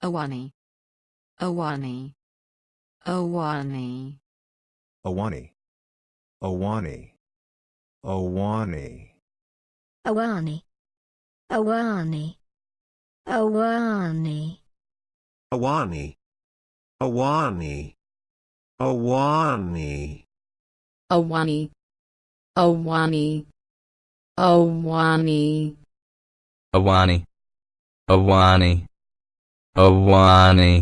Awani. Awani. Awani. Awani. Awani. Awani. Awani. Awani. Awani. Awani. Awani. Awani. Awani. Awani. Awani. Awani. Awani. Awani